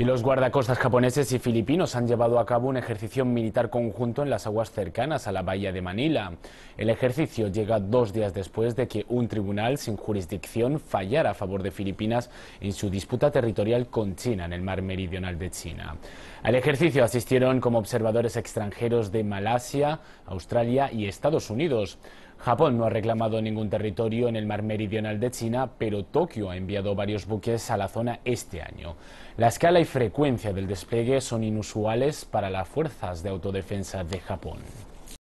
Y los guardacostas japoneses y filipinos han llevado a cabo un ejercicio militar conjunto en las aguas cercanas a la bahía de Manila. El ejercicio llega dos días después de que un tribunal sin jurisdicción fallara a favor de Filipinas en su disputa territorial con China en el mar meridional de China. Al ejercicio asistieron como observadores extranjeros de Malasia, Australia y Estados Unidos. Japón no ha reclamado ningún territorio en el mar meridional de China, pero Tokio ha enviado varios buques a la zona este año. La escala y frecuencia del despliegue son inusuales para las fuerzas de autodefensa de Japón.